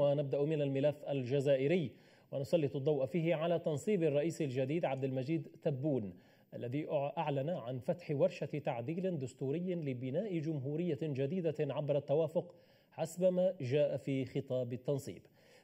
ونبدأ من الملف الجزائري ونسلط الضوء فيه على تنصيب الرئيس الجديد عبد المجيد تبون الذي أعلن عن فتح ورشة تعديل دستوري لبناء جمهورية جديدة عبر التوافق حسب ما جاء في خطاب التنصيب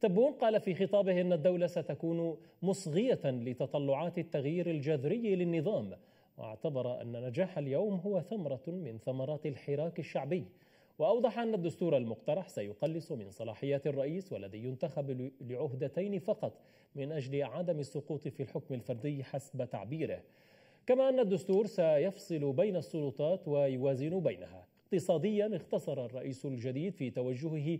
تبون قال في خطابه أن الدولة ستكون مصغية لتطلعات التغيير الجذري للنظام واعتبر أن نجاح اليوم هو ثمرة من ثمرات الحراك الشعبي وأوضح أن الدستور المقترح سيقلص من صلاحيات الرئيس والذي ينتخب لعهدتين فقط من أجل عدم السقوط في الحكم الفردي حسب تعبيره كما أن الدستور سيفصل بين السلطات ويوازن بينها اقتصاديا اختصر الرئيس الجديد في توجهه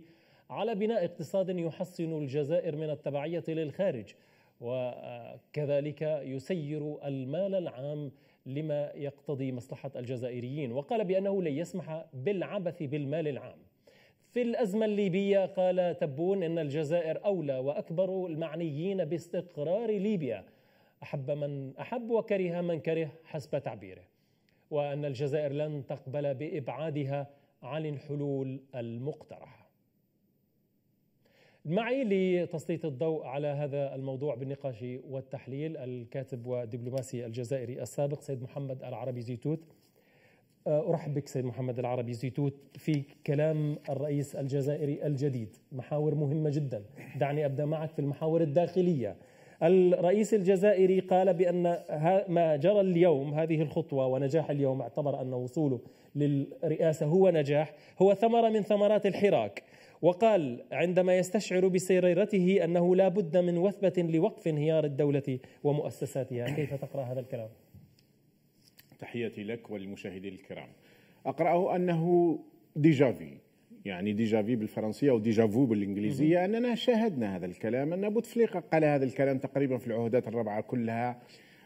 على بناء اقتصاد يحصن الجزائر من التبعية للخارج وكذلك يسير المال العام لما يقتضي مصلحة الجزائريين وقال بأنه لن يسمح بالعبث بالمال العام في الأزمة الليبية قال تبون إن الجزائر أولى وأكبر المعنيين باستقرار ليبيا أحب من أحب وكره من كره حسب تعبيره وأن الجزائر لن تقبل بإبعادها عن الحلول المقترحة معي لتسليط الضوء على هذا الموضوع بالنقاش والتحليل الكاتب والدبلوماسي الجزائري السابق سيد محمد العربي زيتوت آه، أرحب بك سيد محمد العربي زيتوت في كلام الرئيس الجزائري الجديد محاور مهمة جدا دعني أبدأ معك في المحاور الداخلية الرئيس الجزائري قال بأن ما جرى اليوم هذه الخطوة ونجاح اليوم اعتبر أن وصوله للرئاسة هو نجاح هو ثمرة من ثمرات الحراك وقال عندما يستشعر بسريرته أنه لا بد من وثبة لوقف انهيار الدولة ومؤسساتها كيف تقرأ هذا الكلام؟ تحياتي لك وللمشاهدين الكرام أقرأه أنه ديجافي يعني ديجا في بالفرنسيه ديجا فو بالانجليزيه اننا شاهدنا هذا الكلام ان بوتفليقه قال هذا الكلام تقريبا في العهدات الرابعه كلها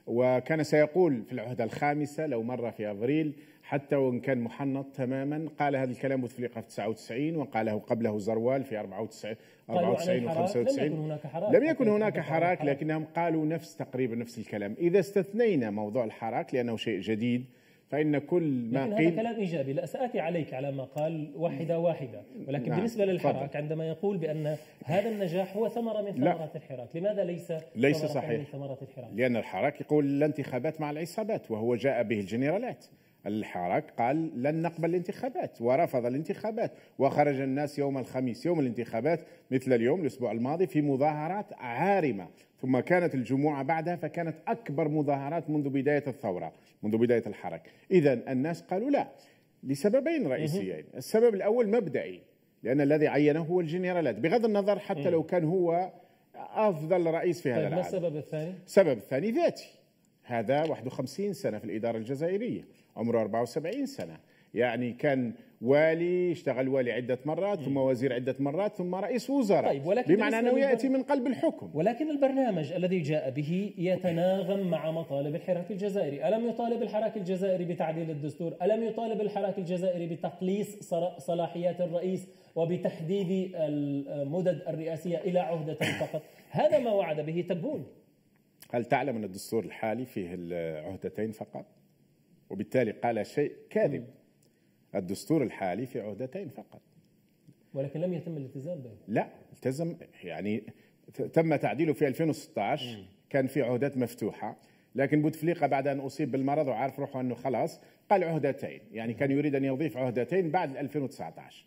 وكان سيقول في العهده الخامسه لو مر في افريل حتى وان كان محنط تماما قال هذا الكلام بوتفليقه في 99 وقاله قبله زروال في 94 94 و 95 لم يكن هناك حراك لم يكن هناك حراك لكنهم قالوا نفس تقريبا نفس الكلام اذا استثنينا موضوع الحراك لانه شيء جديد فإن كل ما لكن قيل هذا كلام إيجابي لا سآتي عليك على ما قال واحدة واحدة ولكن نعم بالنسبة للحراك فضل. عندما يقول بأن هذا النجاح هو ثمرة من ثمرات الحراك لماذا ليس ليس صحيح من ثمرات الحراك لأن الحراك يقول الانتخابات مع العصابات وهو جاء به الجنرالات الحراك قال لن نقبل الانتخابات ورفض الانتخابات وخرج الناس يوم الخميس يوم الانتخابات مثل اليوم الأسبوع الماضي في مظاهرات عارمة ثم كانت الجمعة بعدها فكانت أكبر مظاهرات منذ بداية الثورة منذ بداية الحركة إذا الناس قالوا لا لسببين رئيسيين السبب الأول مبدئي لأن الذي عينه هو الجنرالات بغض النظر حتى لو كان هو أفضل رئيس في هذا طيب، العالم ما السبب الثاني؟ السبب الثاني ذاتي هذا 51 سنة في الإدارة الجزائرية عمره 74 سنة يعني كان والي اشتغل والي عدة مرات ثم وزير عدة مرات ثم رئيس وزراء طيب ولكن بمعنى أنه يأتي من قلب الحكم ولكن البرنامج الذي جاء به يتناغم مع مطالب الحراك الجزائري ألم يطالب الحراك الجزائري بتعديل الدستور ألم يطالب الحراك الجزائري بتقليص صلاحيات الرئيس وبتحديد المدد الرئاسية إلى عهدة فقط هذا ما وعد به تبون هل تعلم أن الدستور الحالي فيه العهدتين فقط؟ وبالتالي قال شيء كاذب الدستور الحالي في عهدتين فقط ولكن لم يتم الالتزام به لا التزم يعني تم تعديله في 2016 مم. كان في عهدات مفتوحه لكن بوتفليقه بعد ان اصيب بالمرض وعارف روحه انه خلاص قال عهدتين يعني مم. كان يريد ان يضيف عهدتين بعد 2019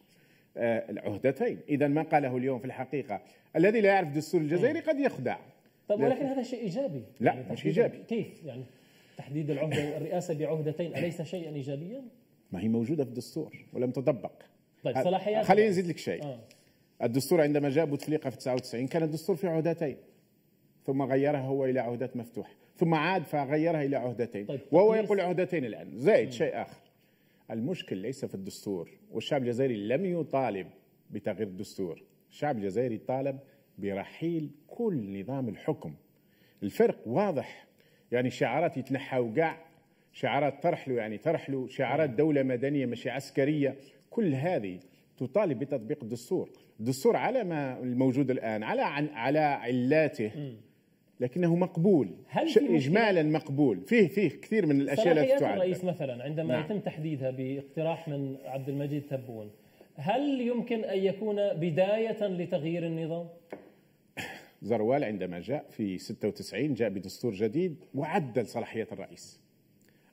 آه العهدتين اذا ما قاله اليوم في الحقيقه الذي لا يعرف الدستور الجزائري قد يخدع طب ولكن هذا شيء ايجابي لا يعني مش ايجابي كيف يعني تحديد العهدة والرئاسة بعهدتين أليس شيئا إيجابيا؟ ما هي موجودة في الدستور ولم تطبق طيب صلاحيات خليني نزيد لك شيء آه. الدستور عندما جاء بوتفليقة في 99 كان الدستور في عهدتين ثم غيرها هو إلى عهدات مفتوحة ثم عاد فغيرها إلى عهدتين طيب. وهو يقول عهدتين الآن زائد شيء آخر المشكل ليس في الدستور والشعب الجزائري لم يطالب بتغيير الدستور الشعب الجزائري طالب برحيل كل نظام الحكم الفرق واضح يعني شعارات يتنحى كاع شعارات ترحلوا يعني ترحلوا شعارات دوله مدنيه ماشي عسكريه كل هذه تطالب بتطبيق الدستور الدستور على ما الموجود الان على عن على علاته لكنه مقبول هل اجمالا مقبول فيه فيه كثير من الاشياء التي تعد الرئيس مثلا عندما نعم. يتم تحديدها باقتراح من عبد المجيد تبون هل يمكن ان يكون بدايه لتغيير النظام زروال عندما جاء في 96 جاء بدستور جديد وعدل صلاحية الرئيس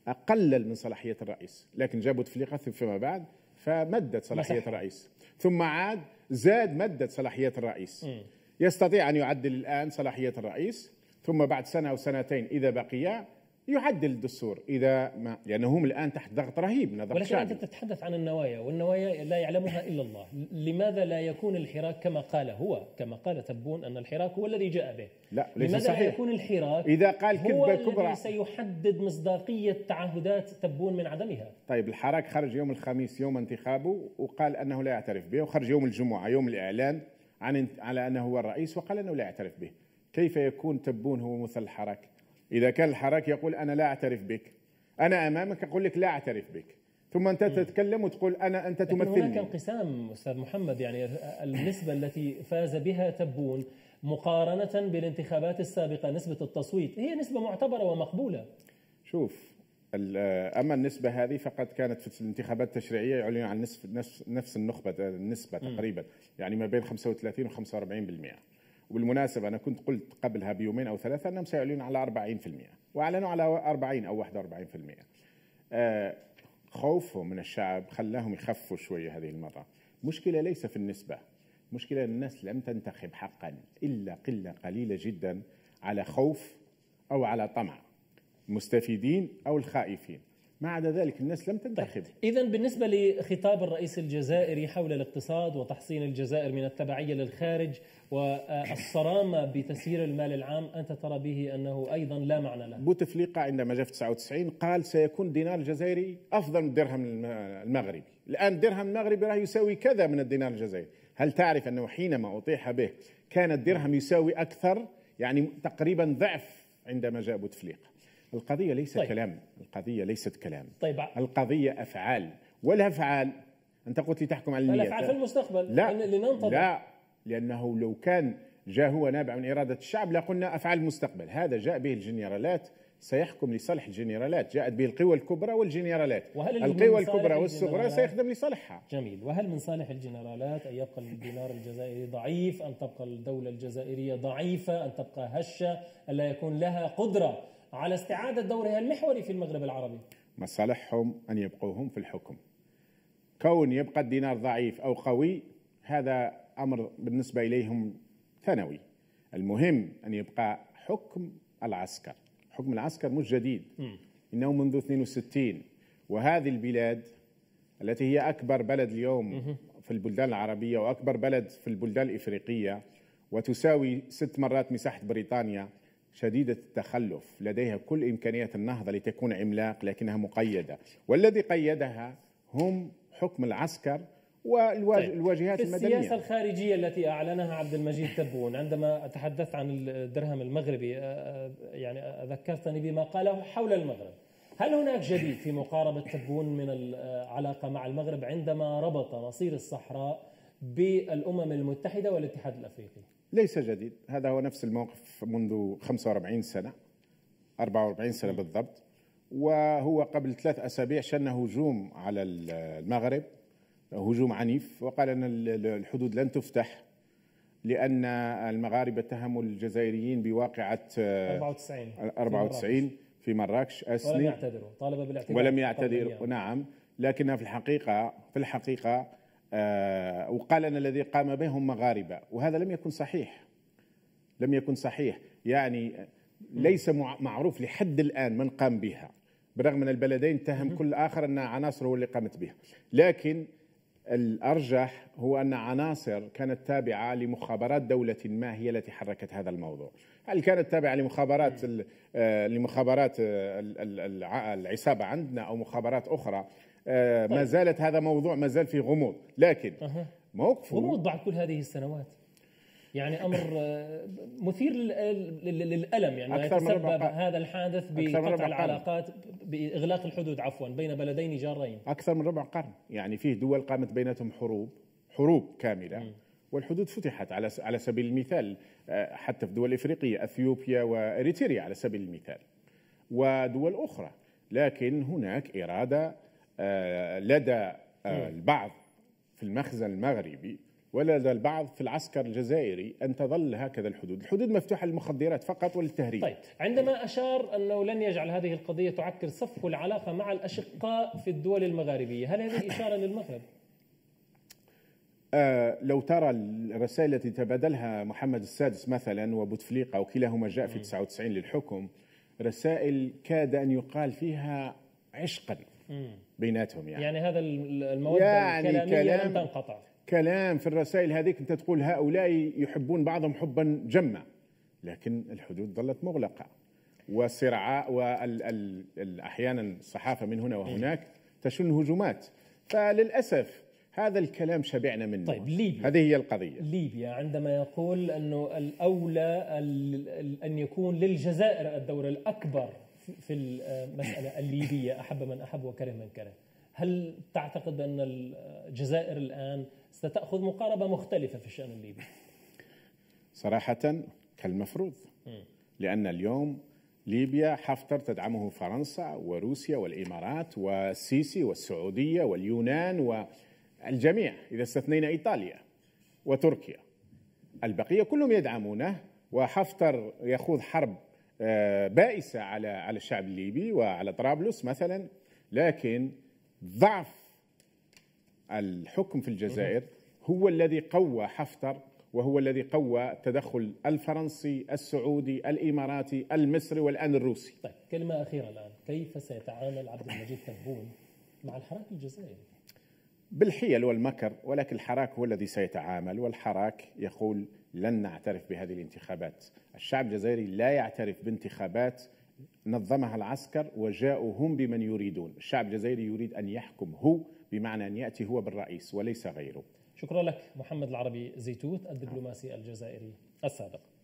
أقلل من صلاحية الرئيس لكن جاء بوتفليقة فيما بعد فمدد صلاحية مسح. الرئيس ثم عاد زاد مدة صلاحية الرئيس م. يستطيع أن يعدل الآن صلاحية الرئيس ثم بعد سنة أو سنتين إذا بقي يعدل الدستور اذا ما لانه هم الان تحت ضغط رهيب من ضغط ولكن شعبي. انت تتحدث عن النوايا والنوايا لا يعلمها الا الله، لماذا لا يكون الحراك كما قال هو كما قال تبون ان الحراك هو الذي جاء به؟ لا ليس لماذا صحيح. لا يكون الحراك اذا قال كذبه كبرى الذي سيحدد مصداقيه تعهدات تبون من عدمها؟ طيب الحراك خرج يوم الخميس يوم انتخابه وقال انه لا يعترف به وخرج يوم الجمعه يوم الاعلان عن على انه هو الرئيس وقال انه لا يعترف به. كيف يكون تبون هو مثل الحراك؟ إذا كان الحراك يقول أنا لا أعترف بك أنا أمامك أقول لك لا أعترف بك ثم أنت تتكلم وتقول أنا أنت تمثلني لكن هناك انقسام أستاذ محمد يعني النسبة التي فاز بها تبون مقارنة بالانتخابات السابقة نسبة التصويت هي نسبة معتبرة ومقبولة شوف اما النسبه هذه فقد كانت في الانتخابات التشريعيه يعلن عن نصف نفس النخبه النسبه تقريبا يعني ما بين 35 و 45% وبالمناسبة أنا كنت قلت قبلها بيومين أو ثلاثة أنهم سيعلنون على 40% وأعلنوا على 40 أو 41% آه، خوفهم من الشعب خلاهم يخفوا شوية هذه المرة المشكلة ليس في النسبة المشكلة أن الناس لم تنتخب حقا إلا قلة قليلة جدا على خوف أو على طمع مستفيدين أو الخائفين ما عدا ذلك الناس لم تنتخب طيب. إذا بالنسبة لخطاب الرئيس الجزائري حول الاقتصاد وتحصين الجزائر من التبعية للخارج والصرامة بتسيير المال العام أنت ترى به أنه أيضا لا معنى له بوتفليقة عندما جاء في 99 قال سيكون دينار الجزائري أفضل من الدرهم المغربي الآن الدرهم المغربي راه يساوي كذا من الدينار الجزائري هل تعرف أنه حينما أطيح به كان الدرهم يساوي أكثر يعني تقريبا ضعف عندما جاء بوتفليقة القضية ليست طيب. كلام القضية ليست كلام طيب القضية أفعال والأفعال أنت قلت لي تحكم على النية الأفعال في المستقبل لا لننتظر لا لأنه لو كان جاء هو نابع من إرادة الشعب لقلنا أفعال المستقبل هذا جاء به الجنرالات سيحكم لصالح الجنرالات جاءت به القوى الكبرى والجنرالات وهل القوى الكبرى والصغرى سيخدم لصالحها جميل وهل من صالح الجنرالات أن يبقى الدينار الجزائري ضعيف أن تبقى الدولة الجزائرية ضعيفة أن تبقى هشة أن لا يكون لها قدرة على استعادة دورها المحوري في المغرب العربي مصالحهم أن يبقوهم في الحكم كون يبقى الدينار ضعيف أو قوي هذا أمر بالنسبة إليهم ثانوي المهم أن يبقى حكم العسكر حكم العسكر مش جديد إنه منذ 62 وهذه البلاد التي هي أكبر بلد اليوم في البلدان العربية وأكبر بلد في البلدان الإفريقية وتساوي ست مرات مساحة بريطانيا شديدة التخلف لديها كل إمكانية النهضة لتكون عملاق لكنها مقيدة والذي قيدها هم حكم العسكر والواجهات طيب. المدنية السياسة الخارجية التي أعلنها عبد المجيد تبون عندما تحدثت عن الدرهم المغربي يعني ذكرتني بما قاله حول المغرب هل هناك جديد في مقاربة تبون من العلاقة مع المغرب عندما ربط مصير الصحراء بالأمم المتحدة والاتحاد الأفريقي؟ ليس جديد هذا هو نفس الموقف منذ 45 سنة 44 سنة بالضبط وهو قبل ثلاث أسابيع شن هجوم على المغرب هجوم عنيف وقال أن الحدود لن تفتح لأن المغاربة اتهموا الجزائريين بواقعة 94 94 في مراكش أسلي ولم يعتذروا طالب بالاعتذار ولم يعتذروا نعم لكنها في الحقيقة في الحقيقة آه، وقال أن الذي قام بهم مغاربة وهذا لم يكن صحيح لم يكن صحيح يعني ليس معروف لحد الآن من قام بها بالرغم أن البلدين اتهم كل آخر أن عناصره اللي قامت بها لكن الأرجح هو أن عناصر كانت تابعة لمخابرات دولة ما هي التي حركت هذا الموضوع هل كانت تابعة لمخابرات آه، لمخابرات العصابة عندنا أو مخابرات أخرى آه، ما طيب. زالت هذا موضوع ما زال في غموض لكن موقفه غموض بعد كل هذه السنوات يعني امر آه، مثير للالم يعني أكثر يتسبب من هذا الحادث بقطع العلاقات باغلاق الحدود عفوا بين بلدين جارين اكثر من ربع قرن يعني فيه دول قامت بيناتهم حروب حروب كامله م. والحدود فتحت على على سبيل المثال آه، حتى في دول افريقيه اثيوبيا واريتريا على سبيل المثال ودول اخرى لكن هناك اراده آه، لدى آه، البعض في المخزن المغربي ولدى البعض في العسكر الجزائري أن تظل هكذا الحدود الحدود مفتوحة للمخدرات فقط وللتهريب طيب عندما أشار أنه لن يجعل هذه القضية تعكر صفو العلاقة مع الأشقاء في الدول المغاربية هل هذه إشارة للمغرب؟ آه لو ترى الرسائل التي تبادلها محمد السادس مثلا وبوتفليقة وكلاهما جاء في 99 للحكم رسائل كاد أن يقال فيها عشقا بيناتهم يعني يعني هذا المواد يعني كلام لم تنقطع كلام في الرسائل هذيك انت تقول هؤلاء يحبون بعضهم حبا جما لكن الحدود ظلت مغلقه والصراع واحيانا الصحافه من هنا وهناك تشن هجومات فللاسف هذا الكلام شبعنا منه طيب ليبيا هذه هي القضية ليبيا عندما يقول أنه الأولى أن يكون للجزائر الدور الأكبر في المسألة آه، الليبية أحب من أحب وكره من كره هل تعتقد أن الجزائر الآن ستأخذ مقاربة مختلفة في الشأن الليبي؟ صراحة كالمفروض لأن اليوم ليبيا حفتر تدعمه فرنسا وروسيا والإمارات والسيسي والسعودية واليونان والجميع إذا استثنينا إيطاليا وتركيا البقية كلهم يدعمونه وحفتر يخوض حرب بائسه على على الشعب الليبي وعلى طرابلس مثلا لكن ضعف الحكم في الجزائر هو الذي قوى حفتر وهو الذي قوى التدخل الفرنسي السعودي الاماراتي المصري والان الروسي. طيب كلمه اخيره الان كيف سيتعامل عبد المجيد تبون مع الحراك الجزائري؟ بالحيل والمكر ولكن الحراك هو الذي سيتعامل والحراك يقول لن نعترف بهذه الانتخابات الشعب الجزائري لا يعترف بانتخابات نظمها العسكر وجاءوا هم بمن يريدون الشعب الجزائري يريد أن يحكم هو بمعنى أن يأتي هو بالرئيس وليس غيره شكرا لك محمد العربي زيتوت الدبلوماسي الجزائري السابق